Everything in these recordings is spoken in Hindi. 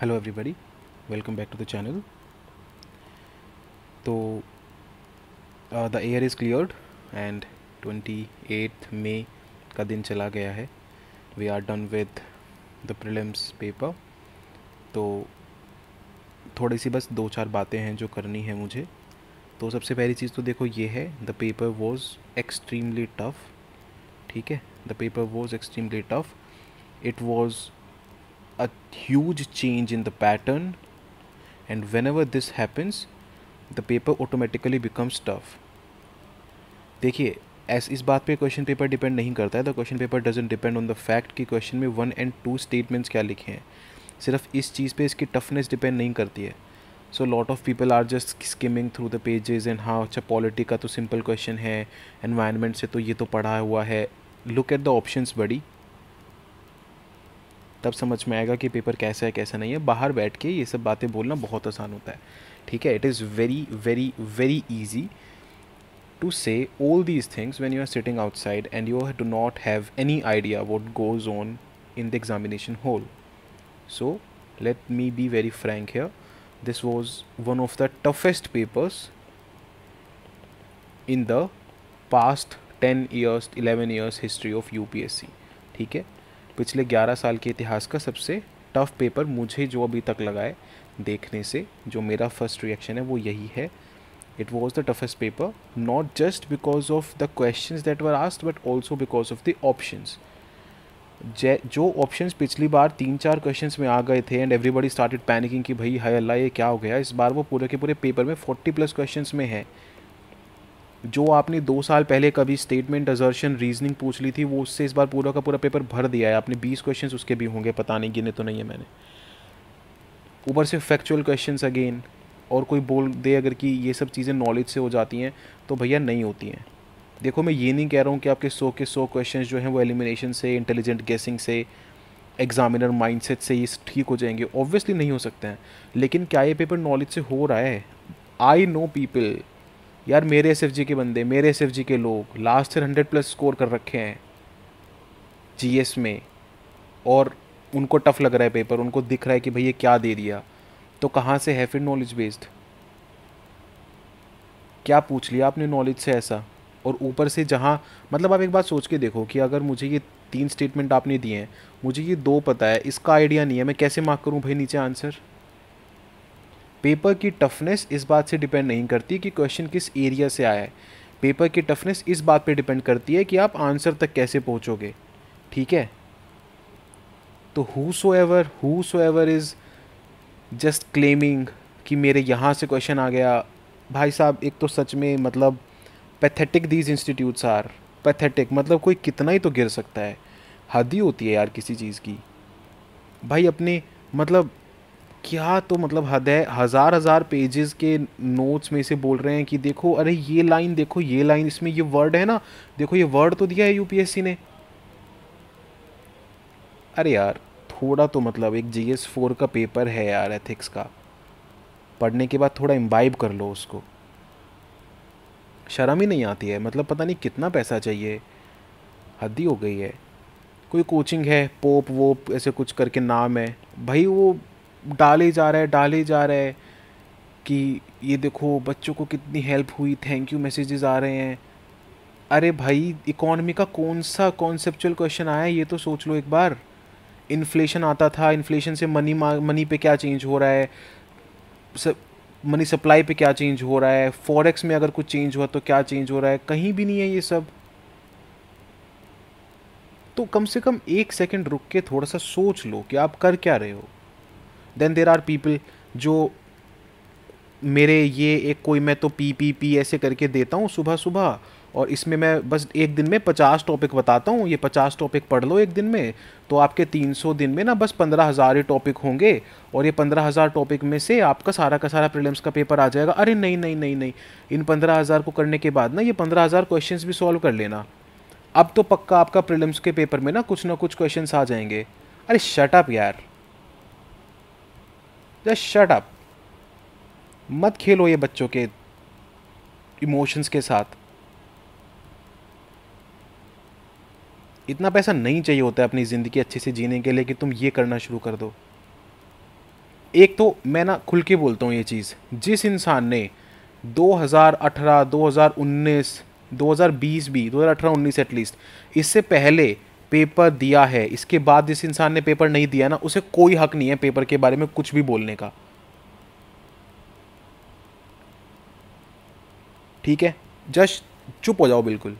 Hello everybody welcome back to the channel तो the air is cleared and twenty eight May का दिन चला गया है we are done with the prelims paper तो थोड़ी सी बस दो चार बातें हैं जो करनी है मुझे तो सबसे पहली चीज़ तो देखो ये है the paper was extremely tough ठीक है the paper was extremely tough it was a huge change in the pattern and whenever this happens the paper automatically becomes tough देखिए ऐस इस बात पे क्वेश्चन पेपर डिपेंड नहीं करता है the question paper doesn't depend on the fact कि क्वेश्चन में वन एंड टू स्टेटमेंट्स क्या लिखे हैं सिर्फ इस चीज़ पे इसकी टफनेस डिपेंड नहीं करती है so lot of people are just skimming through the pages and हाँ अच्छा पॉलिटी का तो सिंपल क्वेश्चन है एनवायरनमेंट से तो ये तो पढ़ा हुआ है लुक एट द ऑप्शंस बड़ी तब समझ में आएगा कि पेपर कैसा है कैसा नहीं है बाहर बैठ के ये सब बातें बोलना बहुत आसान होता है ठीक है it is very very very easy to say all these things when you are sitting outside and you do not have any idea what goes on in the examination hall so let me be very frank here of the toughest papers in the past ten years eleven years history of U P S C ठीक है पिछले 11 साल के इतिहास का सबसे टफ पेपर मुझे जो अभी तक लगाए देखने से जो मेरा फर्स्ट रिएक्शन है वो यही है it was the toughest paper not just because of the question that were asked but also because of the जय जो ऑप्शंस पिछली बार तीन चार क्वेश्चंस में आ गए थे एंड एवरीबडी स्टार्टेड पैनिकिंग कि भाई हाय अल्लाह ये क्या हो गया इस बार वो पूरे के पूरे पेपर में फोर्टी प्लस क्वेश्चंस में है जो आपने दो साल पहले कभी स्टेटमेंट अजर्शन रीजनिंग पूछ ली थी वो उससे इस बार पूरा का पूरा पेपर भर दिया है आपने बीस क्वेश्चन उसके भी होंगे पता नहीं गिने तो नहीं है मैंने ऊपर से फैक्चुअल क्वेश्चन अगेन और कोई बोल दे अगर कि ये सब चीज़ें नॉलेज से हो जाती हैं तो भैया नहीं होती हैं देखो मैं ये नहीं कह रहा हूँ कि आपके सौ के सौ क्वेश्चन जो हैं वो एलिमिनेशन से इंटेलिजेंट गेसिंग से एग्जामिनर माइंडसेट से ये ठीक हो जाएंगे ऑब्वियसली नहीं हो सकते हैं लेकिन क्या ये पेपर नॉलेज से हो रहा है आई नो पीपल यार मेरे एस के बंदे मेरे एस के लोग last year hundred plus score कर रखे हैं जी में और उनको टफ लग रहा है पेपर उनको दिख रहा है कि भाई ये क्या दे दिया तो कहाँ से है फिर नॉलेज बेस्ड क्या पूछ लिया आपने नॉलेज से ऐसा और ऊपर से जहाँ मतलब आप एक बात सोच के देखो कि अगर मुझे ये तीन स्टेटमेंट आपने दिए हैं मुझे ये दो पता है इसका आइडिया नहीं है मैं कैसे मार्क करूँ भाई नीचे आंसर पेपर की टफनेस इस बात से डिपेंड नहीं करती कि क्वेश्चन किस एरिया से आया है पेपर की टफनेस इस बात पे डिपेंड करती है कि आप आंसर तक कैसे पहुँचोगे ठीक है तो whosoever whosoever is just claiming कि मेरे यहाँ से क्वेश्चन आ गया भाई साहब एक तो सच में मतलब pathetic these institutes are pathetic मतलब कोई कितना ही तो गिर सकता है हद ही होती है यार किसी चीज़ की भाई अपने मतलब क्या तो मतलब हद है हज़ार हज़ार पेजेस के नोट्स में से बोल रहे हैं कि देखो अरे ये लाइन देखो ये लाइन इसमें ये वर्ड है ना देखो ये वर्ड तो दिया है यूपीएससी ने अरे यार थोड़ा तो मतलब एक जी एस फोर का पेपर है यार एथिक्स का पढ़ने के बाद थोड़ा इम्बाइब कर लो उसको शर्म ही नहीं आती है मतलब पता नहीं कितना पैसा चाहिए हद ही हो गई है कोई कोचिंग है पोप वोप ऐसे कुछ करके नाम है भाई वो डाले जा रहे हैं डाले जा रहे कि ये देखो बच्चों को कितनी हेल्प हुई थैंक यू मैसेजेस आ रहे हैं अरे भाई इकोनॉमी का कौन सा कॉन्सेप्चुअल क्वेश्चन आया ये तो सोच लो एक बार इन्फ्लेशन आता था इन्फ्लेशन से मनी मनी पे क्या चेंज हो रहा है सब मनी सप्लाई पे क्या चेंज हो रहा है फॉरेक्स में अगर कुछ चेंज हुआ तो क्या चेंज हो रहा है कहीं भी नहीं है ये सब तो कम से कम एक सेकंड रुक के थोड़ा सा सोच लो कि आप कर क्या रहे हो देन देर आर पीपल जो मेरे ये एक कोई मैं तो पी पी पी ऐसे करके देता हूँ सुबह सुबह और इसमें मैं बस एक दिन में पचास टॉपिक बताता हूँ ये पचास टॉपिक पढ़ लो एक दिन में तो आपके तीन सौ दिन में ना बस पंद्रह हज़ार ही टॉपिक होंगे और ये पंद्रह हज़ार टॉपिक में से आपका सारा का सारा प्रीलिम्स का पेपर आ जाएगा अरे नहीं नहीं नहीं नहीं इन पंद्रह हज़ार को करने के बाद ना ये पंद्रह हज़ार क्वेश्चन भी सॉल्व कर लेना अब तो पक्का आपका प्रीलिम्स के पेपर में ना कुछ ना कुछ क्वेश्चन आ जाएंगे अरे शटअप यार जस्ट शट अप मत खेलो ये बच्चों के इमोशंस के साथ इतना पैसा नहीं चाहिए होता है अपनी ज़िंदगी अच्छे से जीने के लिए कि तुम ये करना शुरू कर दो एक तो मैं ना खुल के बोलता हूँ ये चीज़ जिस इंसान ने 2018, 2019, 2020 भी 2018-19 एटलीस्ट इससे पहले पेपर दिया है इसके बाद जिस इंसान ने पेपर नहीं दिया ना उसे कोई हक नहीं है पेपर के बारे में कुछ भी बोलने का ठीक है जस्ट चुप हो जाओ बिल्कुल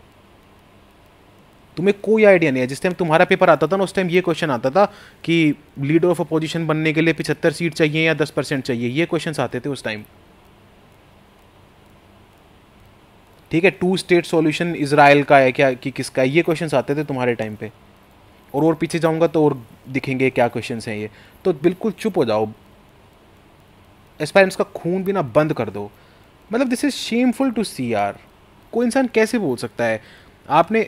तुम्हें कोई आइडिया नहीं है जिस टाइम तुम्हारा पेपर आता था ना उस टाइम ये क्वेश्चन आता था कि लीडर ऑफ अपोजिशन बनने के लिए पिछहत्तर सीट चाहिए या दस परसेंट चाहिए ये क्वेश्चन आते थे उस टाइम ठीक है टू स्टेट सॉल्यूशन इसराइल का है क्या कि किसका है ये क्वेश्चन आते थे तुम्हारे टाइम पे और और पीछे जाऊंगा तो और दिखेंगे क्या क्वेश्चन हैं ये तो बिल्कुल चुप हो जाओ एस्पायरेंट्स का खून भी ना बंद कर दो मतलब this is shameful to see आर कोई इंसान कैसे बोल सकता है आपने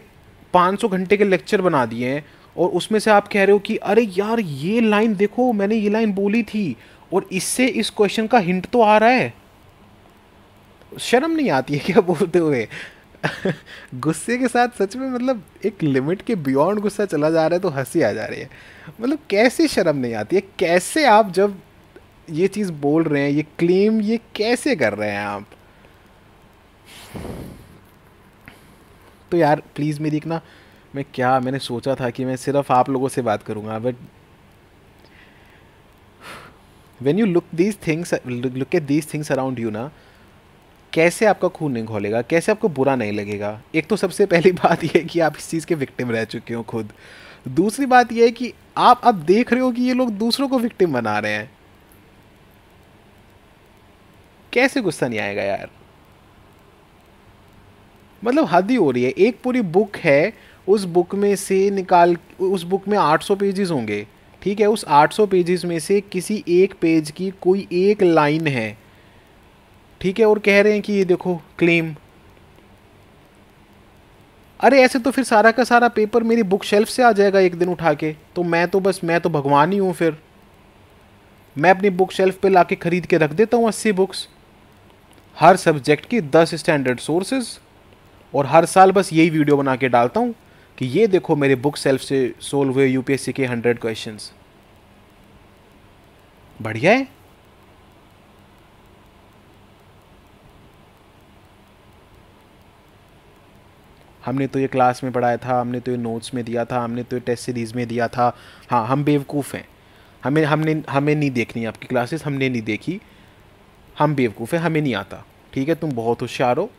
500 घंटे के लेक्चर बना दिए हैं और उसमें से आप कह रहे हो कि अरे यार ये लाइन देखो मैंने ये लाइन बोली थी और इससे इस क्वेश्चन का हिंट तो आ रहा है शर्म नहीं आती है क्या बोलते हुए गुस्से के साथ सच में मतलब एक लिमिट के बियॉन्ड गुस्सा चला जा रहा है तो हंसी आ जा रही है मतलब कैसे शर्म नहीं आती है कैसे आप जब ये चीज़ बोल रहे हैं ये क्लेम ये कैसे कर रहे हैं आप तो यार प्लीज़ मेरी एक ना मैं क्या मैंने सोचा था कि मैं सिर्फ आप लोगों से बात करूँगा but when you look these things look at these things around you ना कैसे आपका खून नहीं घोलेगा कैसे आपको बुरा नहीं लगेगा एक तो सबसे पहली बात यह है कि आप इस चीज़ के विक्टिम रह चुके हो खुद दूसरी बात यह है कि आप अब देख रहे हो कि ये लोग दूसरों को विक्टिम बना रहे हैं कैसे गुस्सा नहीं आएगा यार मतलब हद ही हो रही है एक पूरी बुक है उस बुक में से निकाल उस बुक में 800 पेजेस होंगे ठीक है उस 800 पेजेस में से किसी एक पेज की कोई एक लाइन है ठीक है और कह रहे हैं कि ये देखो क्लेम अरे ऐसे तो फिर सारा का सारा पेपर मेरी बुक शेल्फ से आ जाएगा एक दिन उठा के तो मैं तो बस मैं तो भगवान ही हूँ फिर मैं अपनी बुक शेल्फ पे ला के ख़रीद के रख देता हूँ अस्सी बुक्स हर सब्जेक्ट की दस स्टैंडर्ड सोर्सेज और हर साल बस यही वीडियो बना के डालता हूँ कि ये देखो मेरे बुक सेल्फ से सोल्व हुए यूपीएससी के हंड्रेड क्वेश्चंस बढ़िया है हमने तो ये क्लास में पढ़ाया था हमने तो ये नोट्स में दिया था हमने तो ये टेस्ट सीरीज़ में दिया था हाँ हम बेवकूफ़ हैं हमें हमने हमें नहीं देखनी आपकी क्लासेस हमने नहीं देखी हम बेवकूफ़ हैं हमें नहीं आता ठीक है तुम बहुत होशियार हो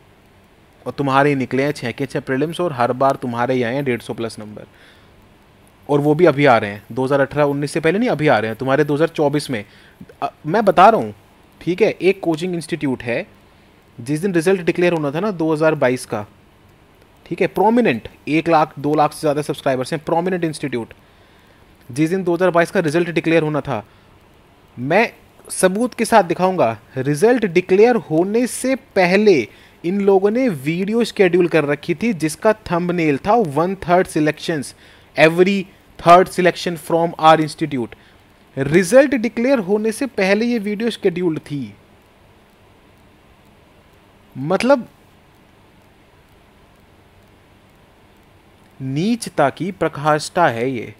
और तुम्हारे ही निकले हैं छः के छः प्रिलिम्स और हर बार तुम्हारे ही आए हैं डेढ़ सौ प्लस नंबर और वो भी अभी आ रहे हैं 2018-19 से पहले नहीं अभी आ रहे हैं तुम्हारे 2024 में अ, मैं बता रहा हूँ ठीक है एक कोचिंग इंस्टीट्यूट है जिस दिन रिजल्ट डिक्लेयर होना था ना 2022 का ठीक है प्रोमिनेंट एक लाख दो लाख से ज़्यादा सब्सक्राइबर्स हैं प्रोमिनेंट इंस्टीट्यूट जिस दिन 2022 का रिजल्ट डिक्लेयर होना था मैं सबूत के साथ दिखाऊंगा रिजल्ट डिक्लेयर होने से पहले इन लोगों ने वीडियो शेड्यूल कर रखी थी जिसका थंबनेल था one third selection every third selection from our institute result declare होने से पहले ये वीडियो शेड्यूल्ड थी मतलब नीचता की प्रकाष्ठा है ये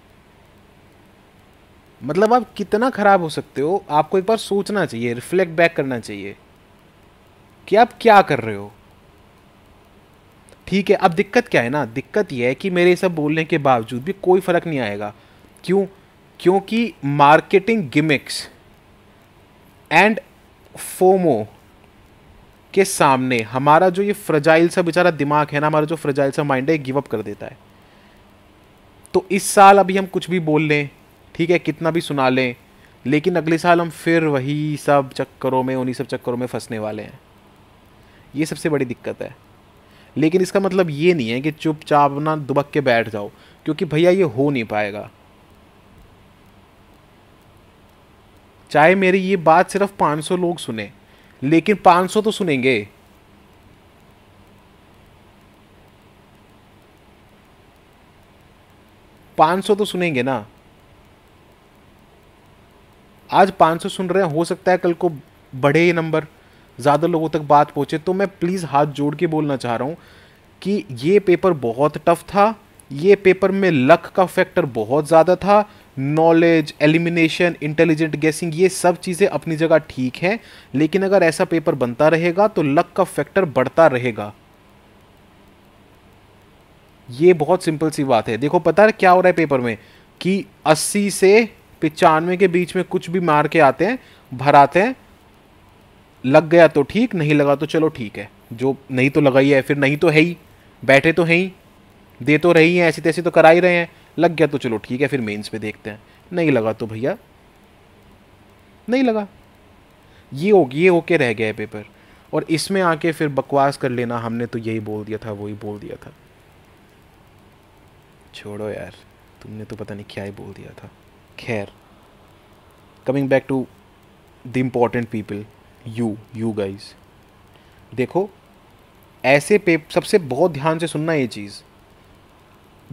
मतलब आप कितना ख़राब हो सकते हो आपको एक बार सोचना चाहिए रिफ्लेक्ट बैक करना चाहिए कि आप क्या कर रहे हो ठीक है अब दिक्कत क्या है ना दिक्कत यह है कि मेरे सब बोलने के बावजूद भी कोई फ़र्क नहीं आएगा क्यों क्योंकि मार्केटिंग गिमिक्स एंड फोमो के सामने हमारा जो ये फ्रजाइल सा बेचारा दिमाग है ना हमारा जो फ्रजाइल सा माइंड है गिव अप कर देता है तो इस साल अभी हम कुछ भी बोल लें ठीक है कितना भी सुना लें लेकिन अगले साल हम फिर वही सब चक्करों में उन्हीं सब चक्करों में फंसने वाले हैं ये सबसे बड़ी दिक्कत है लेकिन इसका मतलब ये नहीं है कि चुपचाप ना दुबक के बैठ जाओ क्योंकि भैया ये हो नहीं पाएगा चाहे मेरी ये बात सिर्फ 500 लोग सुने लेकिन 500 तो सुनेंगे पाँच सौ तो सुनेंगे ना आज पाँच सौ सुन रहे हैं हो सकता है कल को बढ़े ये नंबर ज़्यादा लोगों तक बात पहुँचे तो मैं प्लीज़ हाथ जोड़ के बोलना चाह रहा हूँ कि ये पेपर बहुत टफ था ये पेपर में लक का फैक्टर बहुत ज़्यादा था नॉलेज एलिमिनेशन इंटेलिजेंट गेसिंग ये सब चीज़ें अपनी जगह ठीक हैं लेकिन अगर ऐसा पेपर बनता रहेगा तो लक का फैक्टर बढ़ता रहेगा ये बहुत सिंपल सी बात है देखो पता है क्या हो रहा है पेपर में कि 80 से पचानवे के बीच में कुछ भी मार के आते हैं भराते हैं लग गया तो ठीक नहीं लगा तो चलो ठीक है जो नहीं तो लगा ही है फिर नहीं तो है ही बैठे तो हैं ही दे तो रही हैं ऐसी तैसी तो करा ही रहे हैं लग गया तो चलो ठीक है फिर मेंस पे देखते हैं नहीं लगा तो भैया नहीं लगा ये हो ये होके रह गया है पेपर और इसमें आके फिर बकवास कर लेना हमने तो यही बोल दिया था वही बोल दिया था छोड़ो यार तुमने तो पता नहीं क्या ही बोल दिया था खैर coming back to the important people you you guys देखो ऐसे पेप सबसे बहुत ध्यान से सुनना ये चीज़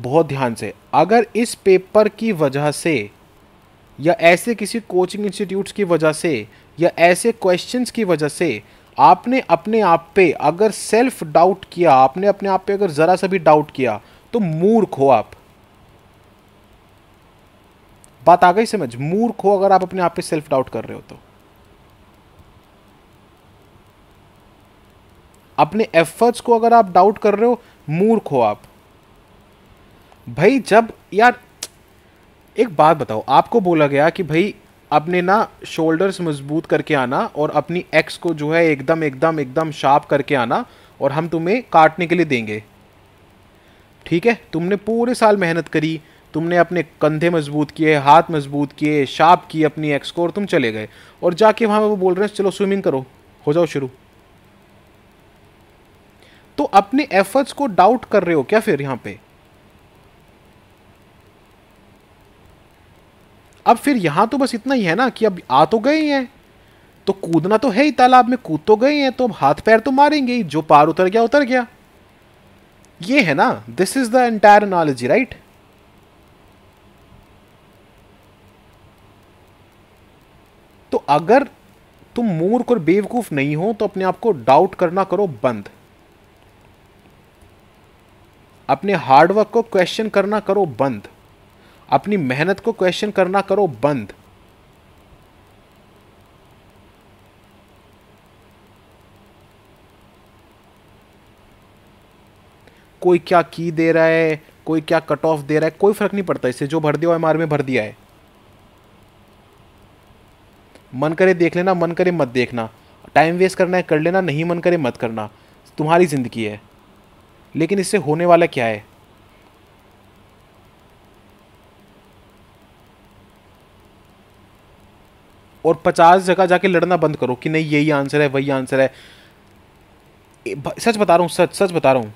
बहुत ध्यान से अगर इस पेपर की वजह से या ऐसे किसी कोचिंग इंस्टीट्यूट्स की वजह से या ऐसे क्वेश्चंस की वजह से आपने अपने आप पे अगर सेल्फ डाउट किया आपने अपने आप पे अगर ज़रा सा भी डाउट किया तो मूर्ख हो आप बात आ गई समझ मूर्ख हो अगर आप अपने आप पे सेल्फ डाउट कर रहे हो तो अपने एफर्ट्स को अगर आप डाउट कर रहे हो मूर्ख हो आप भाई जब यार एक बात बताओ आपको बोला गया कि भाई अपने ना शोल्डर्स मजबूत करके आना और अपनी एक्स को जो है एकदम एकदम एकदम शार्प करके आना और हम तुम्हें काटने के लिए देंगे ठीक है तुमने पूरे साल मेहनत करी तुमने अपने कंधे मजबूत किए हाथ मजबूत किए शाप की अपनी एक्स को और तुम चले गए और जाके वहाँ वो बोल रहे हैं चलो स्विमिंग करो हो जाओ शुरू तो अपने एफर्ट्स को डाउट कर रहे हो क्या फिर यहाँ पे अब फिर यहाँ तो बस इतना ही है ना कि अब आ तो गए हैं तो कूदना तो है ही तालाब में कूद तो गए हैं तो अब हाथ पैर तो मारेंगे ही जो पार उतर गया उतर गया ये है ना this is the entire analogy right तो अगर तुम मूर्ख और बेवकूफ नहीं हो तो अपने आप को डाउट करना करो बंद अपने हार्डवर्क को क्वेश्चन करना करो बंद अपनी मेहनत को क्वेश्चन करना करो बंद कोई क्या की दे रहा है कोई क्या कट ऑफ दे रहा है कोई फ़र्क नहीं पड़ता इससे जो भर दिया एमआर में भर दिया है मन करे देख लेना मन करे मत देखना टाइम वेस्ट करना है कर लेना नहीं मन करे मत करना तुम्हारी ज़िंदगी है लेकिन इससे होने वाला क्या है और पचास जगह जाके लड़ना बंद करो कि नहीं यही आंसर है वही आंसर है सच बता रहा हूं सच सच बता रहा हूं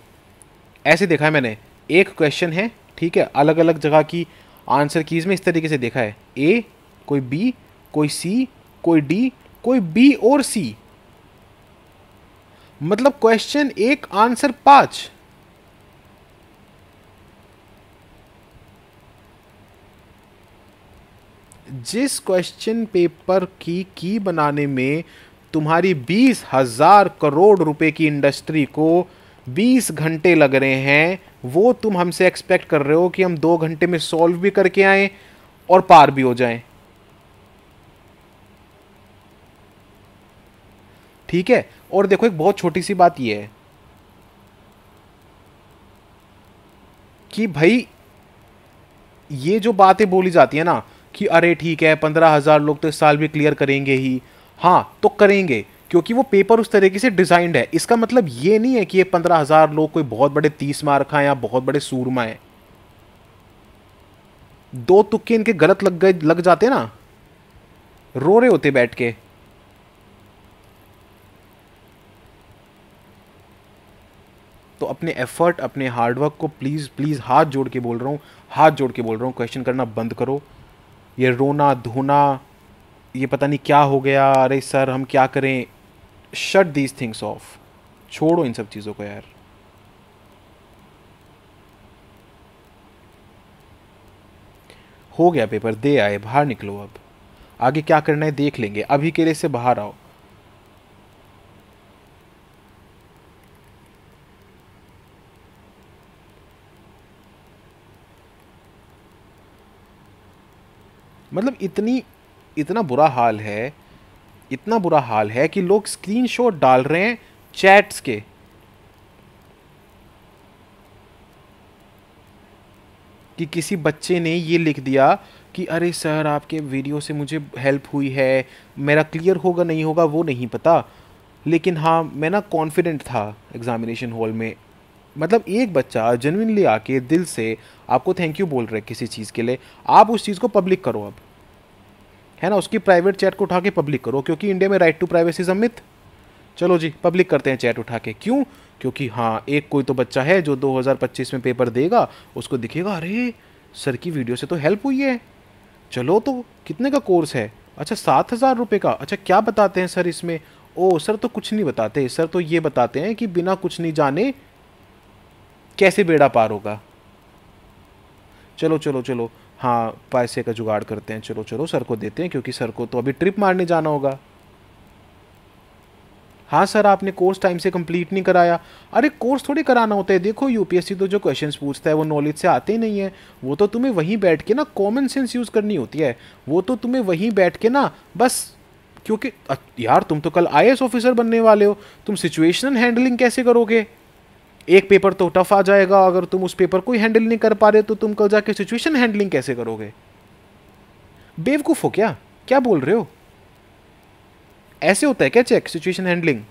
ऐसे देखा है मैंने एक क्वेश्चन है ठीक है अलग अलग जगह की आंसर कीज़ में इस तरीके से देखा है ए कोई बी कोई सी कोई डी कोई बी और सी मतलब क्वेश्चन एक आंसर पांच जिस क्वेश्चन पेपर की की बनाने में तुम्हारी बीस हजार करोड़ रुपए की इंडस्ट्री को बीस घंटे लग रहे हैं वो तुम हमसे एक्सपेक्ट कर रहे हो कि हम दो घंटे में सॉल्व भी करके आए और पार भी हो जाए ठीक है और देखो एक बहुत छोटी सी बात यह है कि भाई ये जो बातें बोली जाती है ना कि अरे ठीक है पंद्रह हज़ार लोग तो इस साल भी क्लियर करेंगे ही हाँ तो करेंगे क्योंकि वो पेपर उस तरीके से डिज़ाइंड है इसका मतलब ये नहीं है कि ये पंद्रह हज़ार लोग कोई बहुत बड़े तीस मार्क हैं या बहुत बड़े सूरमा हैं दो तुक्के इनके गलत लग गए लग जाते ना रो रहे होते बैठ के तो अपने एफर्ट अपने हार्डवर्क को प्लीज़ प्लीज़ हाथ जोड़ के बोल रहा हूं हाथ जोड़ के बोल रहा हूं क्वेश्चन करना बंद करो ये रोना धोना ये पता नहीं क्या हो गया अरे सर हम क्या करें शट दीज थिंग्स ऑफ छोड़ो इन सब चीज़ों को यार हो गया पेपर दे आए बाहर निकलो अब आगे क्या करना है देख लेंगे अभी के लिए से बाहर आओ मतलब इतनी इतना बुरा हाल है इतना बुरा हाल है कि लोग स्क्रीन डाल रहे हैं चैट्स के कि किसी बच्चे ने ये लिख दिया कि अरे सर आपके वीडियो से मुझे हेल्प हुई है मेरा क्लियर होगा नहीं होगा वो नहीं पता लेकिन हाँ मैं ना कॉन्फिडेंट था एग्ज़ामिनेशन हॉल में मतलब एक बच्चा जेनविनली आके दिल से आपको थैंक यू बोल रहा है किसी चीज़ के लिए आप उस चीज़ को पब्लिक करो अब है ना उसकी प्राइवेट चैट को उठा के पब्लिक करो क्योंकि इंडिया में राइट टू प्राइवेसी सम्मित चलो जी पब्लिक करते हैं चैट उठा के क्यों क्योंकि हाँ एक कोई तो बच्चा है जो 2025 में पेपर देगा उसको दिखेगा अरे सर की वीडियो से तो हेल्प हुई है चलो तो कितने का कोर्स है अच्छा सात हज़ार रुपये का अच्छा क्या बताते हैं सर इसमें ओ सर तो कुछ नहीं बताते सर तो ये बताते हैं कि बिना कुछ नहीं जाने कैसे बेड़ा पार होगा चलो चलो चलो हाँ पैसे का जुगाड़ करते हैं चलो चलो सर को देते हैं क्योंकि सर को तो अभी ट्रिप मारने जाना होगा हाँ सर आपने कोर्स टाइम से कंप्लीट नहीं कराया अरे कोर्स थोड़ी कराना होता है देखो यूपीएससी तो जो क्वेश्चंस पूछता है वो नॉलेज से आते ही नहीं है वो तो तुम्हें वहीं बैठ के ना कॉमन सेंस यूज़ करनी होती है वो तो तुम्हें वहीं बैठ के ना बस क्योंकि यार तुम तो कल आई ऑफिसर बनने वाले हो तुम सिचुएशनल हैंडलिंग कैसे करोगे एक पेपर तो टफ आ जाएगा अगर तुम उस पेपर को हैंडल नहीं कर पा रहे तो तुम कल जाके सिचुएशन हैंडलिंग कैसे करोगे बेवकूफ़ हो क्या क्या बोल रहे हो ऐसे होता है क्या चेक सिचुएशन हैंडलिंग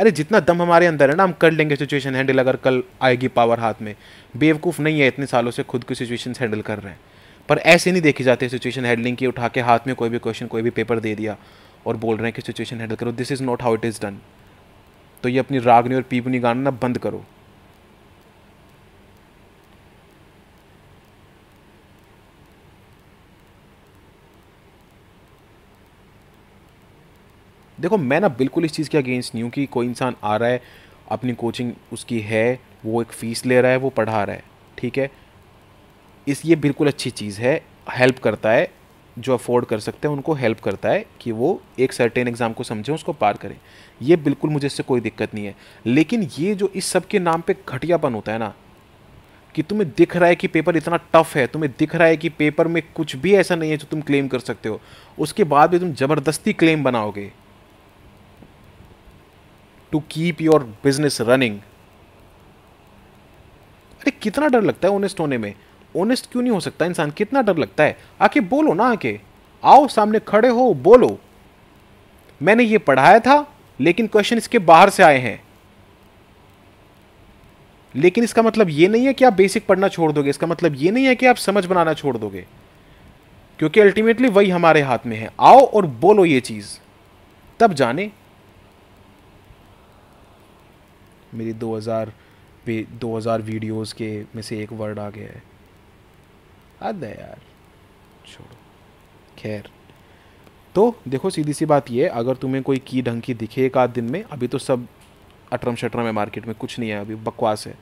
अरे जितना दम हमारे अंदर है ना हम कर लेंगे सिचुएशन हैंडल अगर कल आएगी पावर हाथ में बेवकूफ़ नहीं है इतने सालों से खुद को सिचुएशन हैंडल कर रहे हैं पर ऐसे नहीं देखी जाती सिचुएशन हैंडलिंग की उठा के हाथ में कोई भी क्वेश्चन कोई भी पेपर दे दिया और बोल रहे हैं कि सिचुएशन हैंडल करो this is not how it is done तो ये अपनी रागनी और पीपनी गाना ना बंद करो देखो मैं ना बिल्कुल इस चीज़ के अगेंस्ट नहीं हूँ कि कोई इंसान आ रहा है अपनी कोचिंग उसकी है वो एक फ़ीस ले रहा है वो पढ़ा रहा है ठीक है इस ये बिल्कुल अच्छी चीज़ है हेल्प करता है जो अफोर्ड कर सकते हैं उनको हेल्प करता है कि वो एक सर्टेन एग्ज़ाम को समझें उसको पार करें ये बिल्कुल मुझे इससे कोई दिक्कत नहीं है लेकिन ये जो इस सब के नाम पे घटियापन होता है ना कि तुम्हें दिख रहा है कि पेपर इतना टफ है तुम्हें दिख रहा है कि पेपर में कुछ भी ऐसा नहीं है जो तुम क्लेम कर सकते हो उसके बाद भी तुम ज़बरदस्ती क्लेम बनाओगे to keep your business running अरे कितना डर लगता है ऑनेस्ट होने में ओनेस्ट क्यों नहीं हो सकता इंसान कितना डर लगता है आके बोलो ना आके आओ सामने खड़े हो बोलो मैंने ये पढ़ाया था लेकिन क्वेश्चन इसके बाहर से आए हैं लेकिन इसका मतलब ये नहीं है कि आप बेसिक पढ़ना छोड़ दोगे इसका मतलब ये नहीं है कि आप समझ बनाना छोड़ दोगे क्योंकि अल्टीमेटली वही हमारे हाथ में है आओ और बोलो ये चीज़ तब जाने मेरी 2000 पे 2000 वीडियोस के में से एक वर्ड आ गया है हद है यार छोड़ो खैर तो देखो सीधी सी बात ये अगर तुम्हें कोई की ढंग की दिखे एक आध दिन में अभी तो सब अटरम शटरम है मार्केट में कुछ नहीं है अभी बकवास है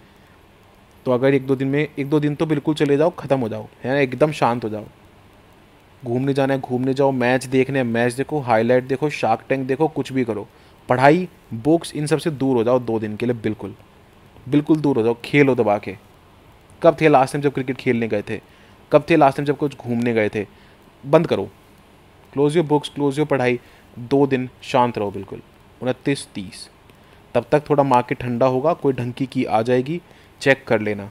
तो अगर एक दो दिन में एक दो दिन तो बिल्कुल चले जाओ ख़त्म हो जाओ है ना एकदम शांत हो जाओ घूमने जाना है घूमने जाओ मैच देखने मैच देखो हाईलाइट देखो शार्क टैंक देखो कुछ भी करो पढ़ाई बुक्स इन सब से दूर हो जाओ दो दिन के लिए बिल्कुल बिल्कुल दूर हो जाओ खेलो दबा के कब थे लास्ट टाइम जब क्रिकेट खेलने गए थे कब थे लास्ट टाइम जब कुछ घूमने गए थे बंद करो close your books close your पढ़ाई दो दिन शांत रहो बिल्कुल उनतीस तीस तब तक थोड़ा मार्केट ठंडा होगा कोई ढंकी की की आ जाएगी चेक कर लेना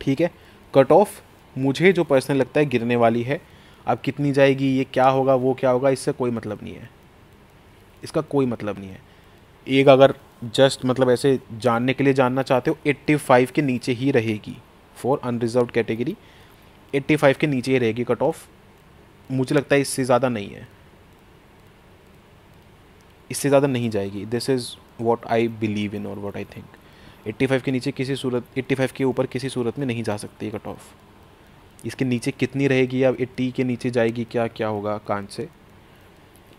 ठीक है कट ऑफ मुझे जो पर्सनल लगता है गिरने वाली है अब कितनी जाएगी ये क्या होगा वो क्या होगा इससे कोई मतलब नहीं है इसका कोई मतलब नहीं है एक अगर जस्ट मतलब ऐसे जानने के लिए जानना चाहते हो 85 के नीचे ही रहेगी for unreserved category eighty five के नीचे ही रहेगी कट ऑफ मुझे लगता है इससे ज़्यादा नहीं है इससे ज़्यादा नहीं जाएगी this is what I believe in और what I think eighty five के नीचे किसी सूरत एट्टी फाइव के ऊपर किसी सूरत में नहीं जा सकती कट ऑफ इसके नीचे कितनी रहेगी या एट्टी के नीचे जाएगी क्या क्या होगा कांच से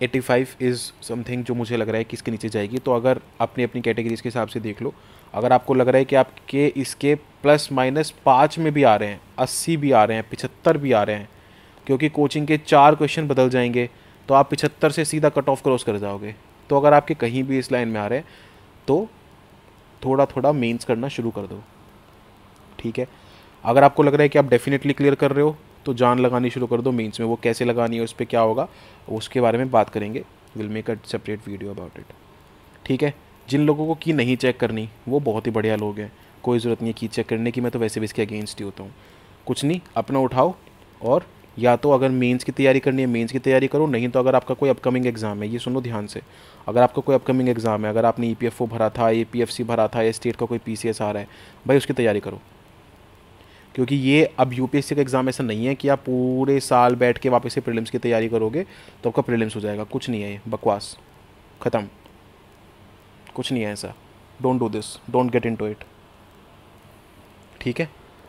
एट्टी फाइव इज़ समथिंग जो मुझे लग रहा है कि इसके नीचे जाएगी तो अगर अपनी अपनी कैटेगरीज के हिसाब से देख लो अगर आपको लग रहा है कि आपके इसके प्लस माइनस पाँच में भी आ रहे हैं अस्सी भी आ रहे हैं पिछहत्तर भी आ रहे हैं क्योंकि कोचिंग के चार क्वेश्चन बदल जाएंगे तो आप पिछहत्तर से सीधा कट ऑफ क्रॉस कर जाओगे तो अगर आपके कहीं भी इस लाइन में आ रहे हैं तो थोड़ा थोड़ा मेंस करना शुरू कर दो ठीक है अगर आपको लग रहा है कि आप डेफिनेटली क्लियर कर रहे हो तो जान लगानी शुरू कर दो मेंस में वो कैसे लगानी है उस पर क्या होगा उसके बारे में बात करेंगे will make a separate video about it ठीक है जिन लोगों को की नहीं चेक करनी वो बहुत ही बढ़िया लोग हैं कोई ज़रूरत नहीं है की चेक करने की मैं तो वैसे भी इसके अगेंस्ट ही होता हूँ कुछ नहीं अपना उठाओ और या तो अगर मेंस की तैयारी करनी है मेंस की तैयारी करो नहीं तो अगर आपका कोई अपकमिंग एग्ज़ाम है ये सुनो ध्यान से अगर आपका कोई अपकमिंग एग्ज़ाम है अगर आपने ई e भरा था ए भरा था या स्टेट का कोई पी आ रहा है भाई उसकी तैयारी करो क्योंकि ये अब यू का एग्ज़ाम ऐसा नहीं है कि आप पूरे साल बैठ के वापस से प्रिलिम्स की तैयारी करोगे तो आपका प्रिलिम्स हो जाएगा कुछ नहीं है बकवास ख़त्म कुछ नहीं है ऐसा don't do this don't get into it ठीक है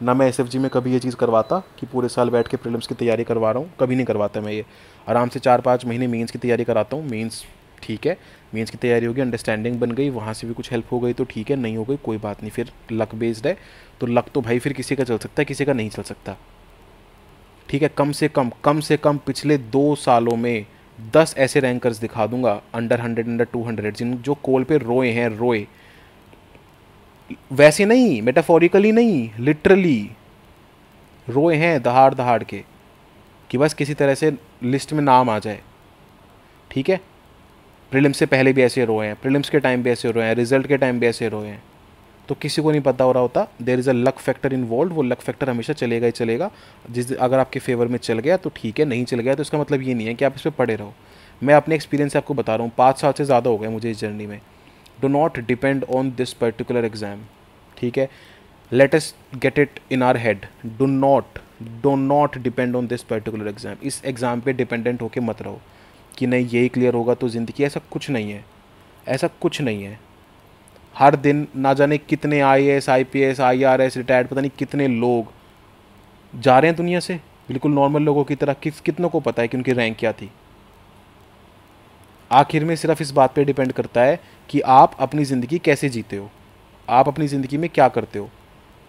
ना मैं एस में कभी ये चीज़ करवाता कि पूरे साल बैठ के प्रिलिम्स की तैयारी करवा रहा हूँ कभी नहीं करवाता मैं ये आराम से चार पाँच महीने मेंस की तैयारी कराता हूँ मेंस ठीक है मेंस की तैयारी होगी अंडरस्टैंडिंग बन गई वहाँ से भी कुछ हेल्प हो गई तो ठीक है नहीं हो गई कोई बात नहीं फिर लक बेस्ड है तो लक तो भाई फिर किसी का चल सकता है किसी का नहीं चल सकता ठीक है कम से कम कम से कम पिछले दो सालों में दस ऐसे रैंकर्स दिखा दूंगा under hundred under two hundred जिन जो कोल पे रोए हैं रोए वैसे नहीं मेटाफोरिकली नहीं लिटरली रोए हैं दहाड़ दहाड़ के कि बस किसी तरह से लिस्ट में नाम आ जाए ठीक है प्रिलिम्स से पहले भी ऐसे रोए हैं प्रिलिम्स के टाइम भी ऐसे रोए हैं रिजल्ट के टाइम भी ऐसे रोए हैं तो किसी को नहीं पता हो रहा होता there is a luck factor involve वो लक फैक्टर हमेशा चलेगा ही चलेगा जिस अगर आपके फेवर में चल गया तो ठीक है नहीं चल गया तो इसका मतलब ये नहीं है कि आप इस पर पड़े रहो मैं अपने एक्सपीरियंस से आपको बता रहा हूँ पाँच साल से ज़्यादा हो गए मुझे इस जर्नी में do not depend on this particular exam ठीक है let's get it in our head do not do not depend on this particular exam इस एग्ज़ाम पे डिपेंडेंट होके मत रहो कि नहीं यही क्लियर होगा तो ज़िंदगी ऐसा कुछ नहीं है ऐसा कुछ नहीं है हर दिन ना जाने कितने I S I P S I R S retired पता नहीं कितने लोग जा रहे हैं दुनिया से बिल्कुल नॉर्मल लोगों की तरह किस कितनों को पता है कि उनकी रैंक क्या थी आखिर में सिर्फ इस बात पे डिपेंड करता है कि आप अपनी ज़िंदगी कैसे जीते हो आप अपनी ज़िंदगी में क्या करते हो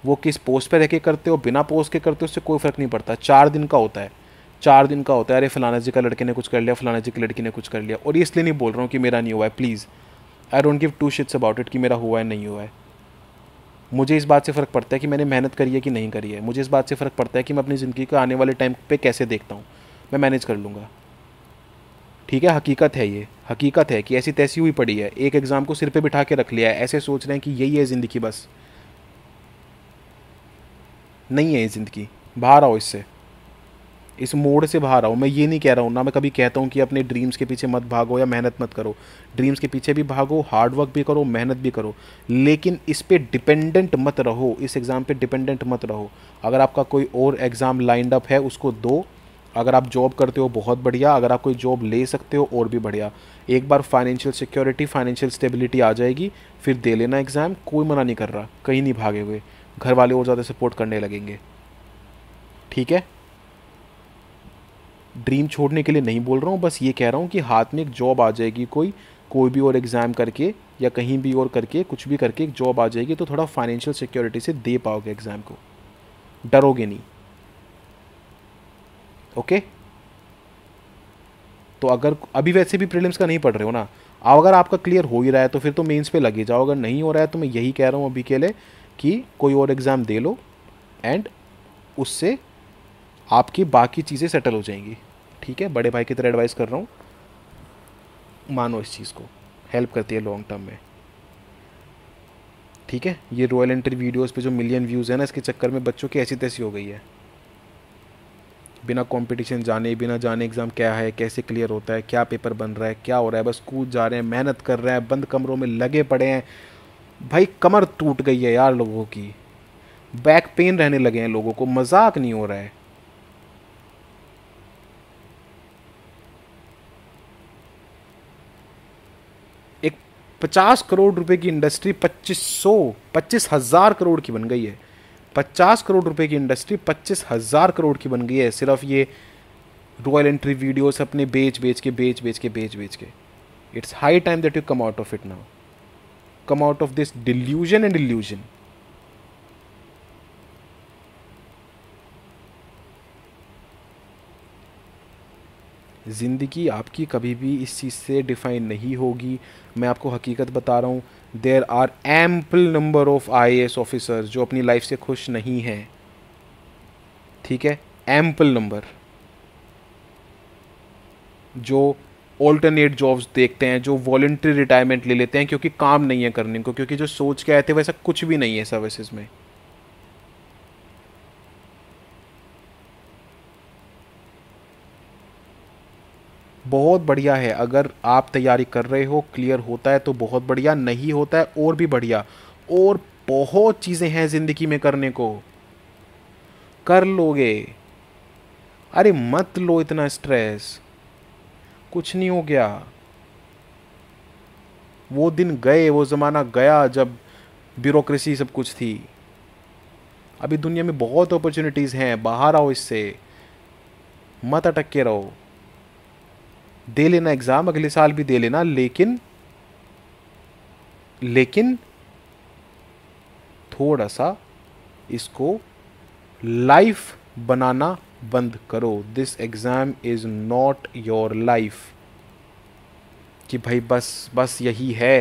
वो किस पोस्ट पे रह के करते हो बिना पोस्ट के करते हो उससे कोई फ़र्क नहीं पड़ता चार दिन का होता है चार दिन का होता है अरे फलाना जी का लड़के ने कुछ कर लिया फलाना जी की लड़की ने कुछ कर लिया और ये इसलिए नहीं बोल रहा हूँ कि मेरा नहीं हुआ है please I don't give two shits about it कि मेरा हुआ है नहीं हुआ है मुझे इस बात से फ़र्क पड़ता है कि मैंने मेहनत करी है कि नहीं करी है मुझे इस बात से फ़र्क पड़ता है कि मैं अपनी ज़िंदगी को आने वाले टाइम पे कैसे देखता हूँ मैं मैनेज कर लूँगा ठीक है हकीकत है ये हकीकत है कि ऐसी तैसी हुई पड़ी है एक एग्ज़ाम को सिर पे बिठा के रख लिया है ऐसे सोच रहे हैं कि यही है ज़िंदगी बस नहीं है ये ज़िंदगी बाहर आओ इससे इस मोड से बाहर आओ मैं ये नहीं कह रहा हूँ ना मैं कभी कहता हूँ कि अपने ड्रीम्स के पीछे मत भागो या मेहनत मत करो ड्रीम्स के पीछे भी भागो हार्डवर्क भी करो मेहनत भी करो लेकिन इस पर डिपेंडेंट मत रहो इस एग्ज़ाम पर डिपेंडेंट मत रहो अगर आपका कोई और एग्ज़ाम लाइंड अप है उसको दो अगर आप जॉब करते हो बहुत बढ़िया अगर आप कोई जॉब ले सकते हो और भी बढ़िया एक बार फाइनेंशियल सिक्योरिटी फाइनेंशियल स्टेबिलिटी आ जाएगी फिर दे लेना एग्ज़ाम कोई मना नहीं कर रहा कहीं नहीं भागे हुए घर वाले और ज़्यादा सपोर्ट करने लगेंगे ठीक है ड्रीम छोड़ने के लिए नहीं बोल रहा हूँ बस ये कह रहा हूँ कि हाथ में एक जॉब आ जाएगी कोई कोई भी और एग्ज़ाम करके या कहीं भी और करके कुछ भी करके एक जॉब आ जाएगी तो थोड़ा फाइनेंशियल सिक्योरिटी से दे पाओगे एग्ज़ाम को डरोगे नहीं ओके तो अगर अभी वैसे भी प्रीलिम्स का नहीं पढ़ रहे हो ना अगर आपका क्लियर हो ही रहा है तो फिर तो मेंस पे लगे जाओ अगर नहीं हो रहा है तो मैं यही कह रहा हूँ अभी के लिए कि कोई और एग्ज़ाम दे लो एंड उससे आपकी बाकी चीज़ें सेटल हो जाएंगी ठीक है बड़े भाई की तरह एडवाइस कर रहा हूँ मानो इस चीज़ को हेल्प करती है लॉन्ग टर्म में ठीक है ये रॉयल एंट्री वीडियोस पे जो मिलियन व्यूज़ है ना इसके चक्कर में बच्चों की ऐसी तैसी हो गई है बिना कंपटीशन जाने बिना जाने एग्ज़ाम क्या है कैसे क्लियर होता है क्या पेपर बन रहा है क्या हो रहा है बस कूद जा रहे हैं मेहनत कर रहे हैं बंद कमरों में लगे पड़े हैं भाई कमर टूट गई है यार लोगों की बैक पेन रहने लगे हैं लोगों को मजाक नहीं हो रहा है पचास करोड़ रुपए की इंडस्ट्री पच्चीस सौ पच्चीस हज़ार करोड़ की बन गई है पचास करोड़ रुपए की इंडस्ट्री पच्चीस हज़ार करोड़ की बन गई है सिर्फ ये रॉयल एंट्री वीडियोस अपने बेच बेच के बेच बेच के बेच बेच के it's high time that you come out of it now come out of this delusion and delusion ज़िंदगी आपकी कभी भी इस चीज़ से डिफ़ाइन नहीं होगी मैं आपको हकीकत बता रहा हूँ there are ample number of I S officer जो अपनी लाइफ से खुश नहीं हैं ठीक है एम्पल नंबर जो ऑल्टरनेट जॉब्स देखते हैं जो वॉल्ट्री रिटायरमेंट ले लेते हैं क्योंकि काम नहीं है करने को क्योंकि जो सोच के आए थे वैसा कुछ भी नहीं है सर्विसेज में बहुत बढ़िया है अगर आप तैयारी कर रहे हो क्लियर होता है तो बहुत बढ़िया नहीं होता है और भी बढ़िया और बहुत चीज़ें हैं ज़िंदगी में करने को कर लोगे अरे मत लो इतना स्ट्रेस कुछ नहीं हो गया वो दिन गए वो ज़माना गया जब ब्यूरोक्रेसी सब कुछ थी अभी दुनिया में बहुत अपॉर्चुनिटीज़ हैं बाहर आओ इससे मत अटक के रहो दे लेना एग्ज़ाम अगले साल भी दे लेना लेकिन लेकिन थोड़ा सा इसको लाइफ बनाना बंद करो this exam is not your life कि भाई बस बस यही है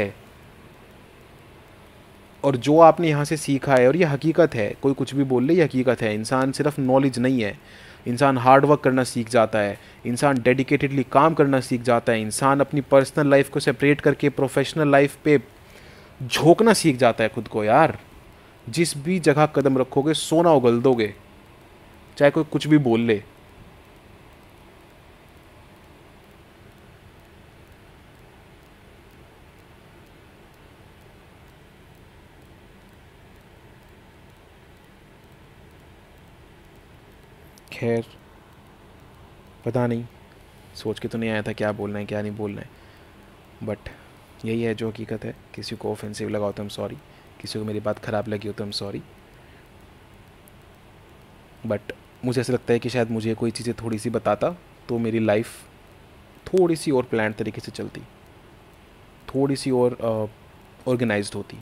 और जो आपने यहाँ से सीखा है और ये हकीकत है कोई कुछ भी बोल ले ये हकीकत है इंसान सिर्फ नॉलेज नहीं है इंसान हार्ड वर्क करना सीख जाता है इंसान डेडिकेटेडली काम करना सीख जाता है इंसान अपनी पर्सनल लाइफ को सेपरेट करके प्रोफेशनल लाइफ पे झोंकना सीख जाता है खुद को यार जिस भी जगह कदम रखोगे सोना उगल दोगे चाहे कोई कुछ भी बोल ले खैर पता नहीं सोच के तो नहीं आया था क्या बोलना है क्या नहीं बोलना है बट यही है जो हकीकत है किसी को ऑफेंसिव लगा हो तो हम सॉरी किसी को मेरी बात ख़राब लगी हो तो हम सॉरी बट मुझे ऐसा लगता है कि शायद मुझे कोई चीज़ें थोड़ी सी बताता तो मेरी लाइफ थोड़ी सी और प्लान तरीके से चलती थोड़ी सी और ऑर्गेनाइज्ड होती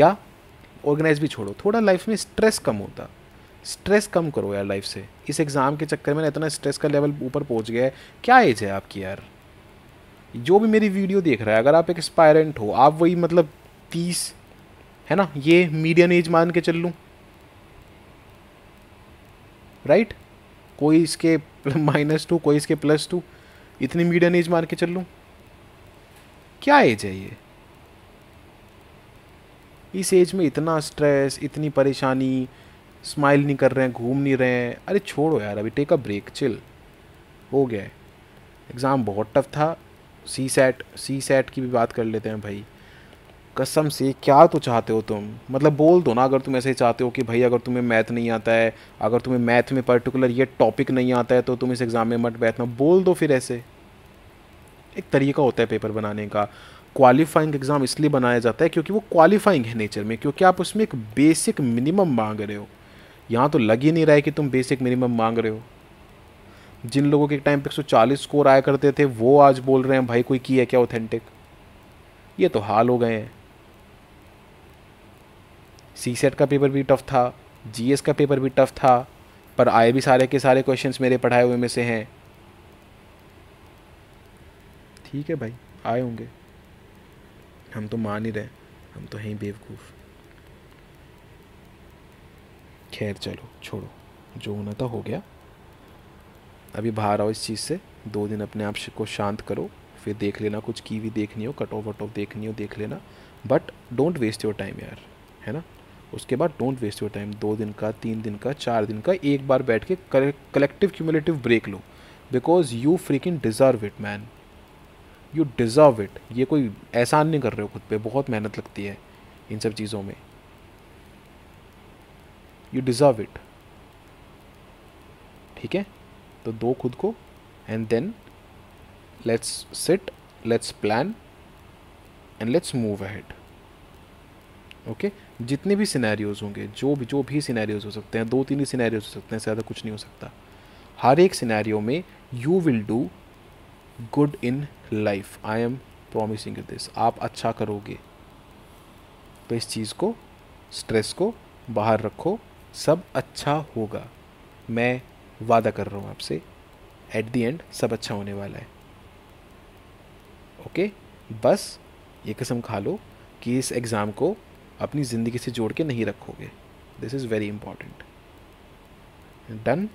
या ऑर्गेनाइज भी छोड़ो थोड़ा लाइफ में स्ट्रेस कम होता स्ट्रेस कम करो यार लाइफ से इस एग्ज़ाम के चक्कर में ना इतना स्ट्रेस का लेवल ऊपर पहुंच गया है क्या एज है आपकी यार जो भी मेरी वीडियो देख रहा है अगर आप एक एक्सपायरेंट हो आप वही मतलब तीस है ना ये मीडियम एज मान के चल लूँ राइट कोई इसके माइनस टू कोई इसके प्लस टू इतनी मीडियम एज मान के चल लूँ क्या एज है ये इस एज में इतना स्ट्रेस इतनी परेशानी स्माइल नहीं कर रहे हैं घूम नहीं रहे हैं अरे छोड़ो यार अभी टेक अ ब्रेक चिल हो गया एग्ज़ाम बहुत टफ था सी सेट सी सेट की भी बात कर लेते हैं भाई कसम से क्या तो चाहते हो तुम मतलब बोल दो ना अगर तुम ऐसे चाहते हो कि भाई अगर तुम्हें मैथ नहीं आता है अगर तुम्हें मैथ में पर्टिकुलर ये टॉपिक नहीं आता है तो तुम इस एग्ज़ाम में मत बैठना बोल दो फिर ऐसे एक तरीका होता है पेपर बनाने का क्वालिफाइंग एग्ज़ाम इसलिए बनाया जाता है क्योंकि वो क्वालिफाइंग है नेचर में क्योंकि आप उसमें एक बेसिक मिनिमम मांग रहे हो यहाँ तो लग ही नहीं रहा है कि तुम बेसिक मिनिमम मांग रहे हो जिन लोगों के टाइम पे 140 स्कोर आया करते थे वो आज बोल रहे हैं भाई कोई की है क्या ऑथेंटिक ये तो हाल हो गए हैं सी सेट का पेपर भी टफ था जी का पेपर भी टफ था पर आए भी सारे के सारे क्वेश्चन मेरे पढ़ाए हुए में से हैं ठीक है भाई आए होंगे हम तो मान ही रहे हम तो हैं ही बेवकूफ़ खैर चलो छोड़ो जो होना था हो गया अभी बाहर आओ इस चीज़ से दो दिन अपने आप को शांत करो फिर देख लेना कुछ की भी देखनी हो कट ऑफ वट ऑफ देखनी हो देख लेना but don't waste your time यार है ना उसके बाद डोंट वेस्ट योर टाइम दो दिन का तीन दिन का चार दिन का एक बार बैठ के कलेक्टिव क्यूमुलेटिव ब्रेक लो because you freaking deserve it man you deserve it ये कोई एहसान नहीं कर रहे हो खुद पे बहुत मेहनत लगती है इन सब चीज़ों में यू डिज़र्व इट ठीक है तो दो खुद को and then let's sit let's plan and let's move ahead okay जितने भी सिनेरियोज होंगे जो भी जो भी सिनेरियोज हो सकते हैं दो तीन ही सिनेरियोज हो सकते हैं ज़्यादा कुछ नहीं हो सकता हर एक सिनेरियो में you will do good in life I am promising this आप अच्छा करोगे तो इस चीज़ को स्ट्रेस को बाहर रखो सब अच्छा होगा मैं वादा कर रहा हूँ आपसे एट दी एंड सब अच्छा होने वाला है ओके बस ये कसम खा लो कि इस एग्ज़ाम को अपनी ज़िंदगी से जोड़ के नहीं रखोगे this is very important done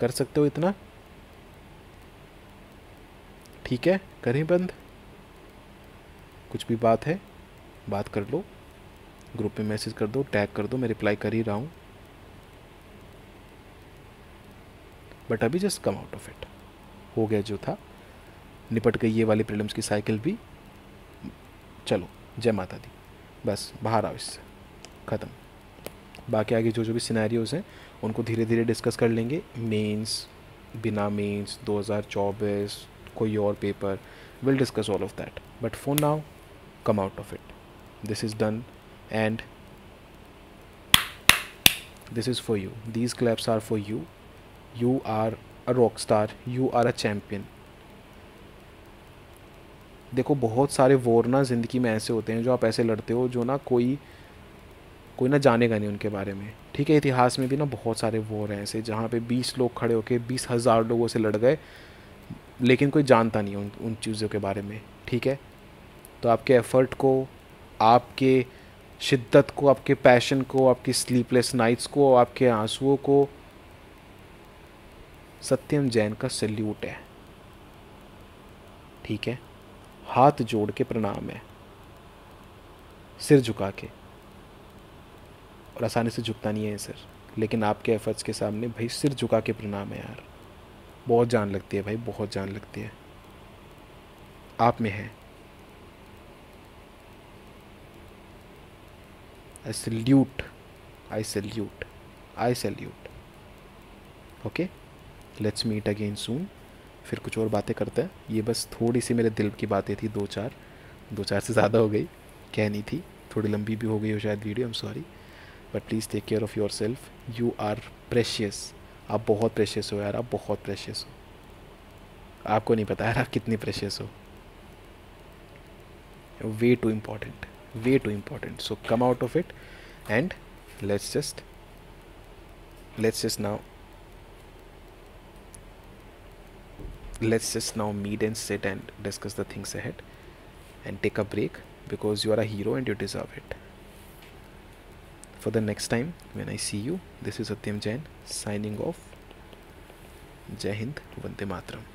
कर सकते हो इतना ठीक है करें बंद कुछ भी बात है बात कर लो ग्रुप में मैसेज कर दो टैग कर दो मैं रिप्लाई कर ही रहा हूँ बट अभी just come out of it हो गया जो था निपट गई ये वाली प्रॉब्लम्स की साइकिल भी चलो जय माता दी बस बाहर आओ इससे ख़त्म बाकी आगे जो जो भी सिनेरियोज़ हैं उनको धीरे धीरे डिस्कस कर लेंगे मेंस बिना मेंस 2024 कोई और paper will discuss all of that but for now come out of it this is done and this is for you these claps are for you you are a rock star you are a champion देखो बहुत सारे वोर ना ज़िंदगी में ऐसे होते हैं जो आप ऐसे लड़ते हो जो ना कोई कोई ना जानेगा नहीं उनके बारे में ठीक है इतिहास में भी ना बहुत सारे वोर हैं ऐसे जहाँ पे बीस लोग खड़े होके बीस हज़ार लोगों से लड़ गए लेकिन कोई जानता नहीं उन उन चीज़ों के बारे में ठीक है तो आपके एफ़र्ट को आपके शिद्दत को आपके पैशन को आपकी स्लीपलेस नाइट्स को आपके आंसुओं को सत्यम जैन का सल्यूट है ठीक है हाथ जोड़ के प्रणाम है सिर झुका के और आसानी से झुकता नहीं है सर लेकिन आपके एफर्ट्स के सामने भाई सिर झुका के प्रणाम है यार बहुत जान लगती है भाई बहुत जान लगती है आप में है I salute I salute I salute okay let's meet again soon फिर कुछ और बातें करते हैं ये बस थोड़ी सी मेरे दिल की बातें थी दो चार दो चार से ज़्यादा हो गई कहनी थी थोड़ी लंबी भी हो गई हो शायद video I am sorry but please take care of yourself you are precious आप बहुत प्रेशियस हो यार आप बहुत प्रेशियस हो आपको नहीं पता यार आप कितनी प्रेशियस हो way too important way too important so come out of it and let's just let's just now let's just now meet and set and discuss the things ahead and take a break because you are a hero and you deserve it for the next time when I see you. This is Satyam Jain signing off. Jai Hind, Vande Matram.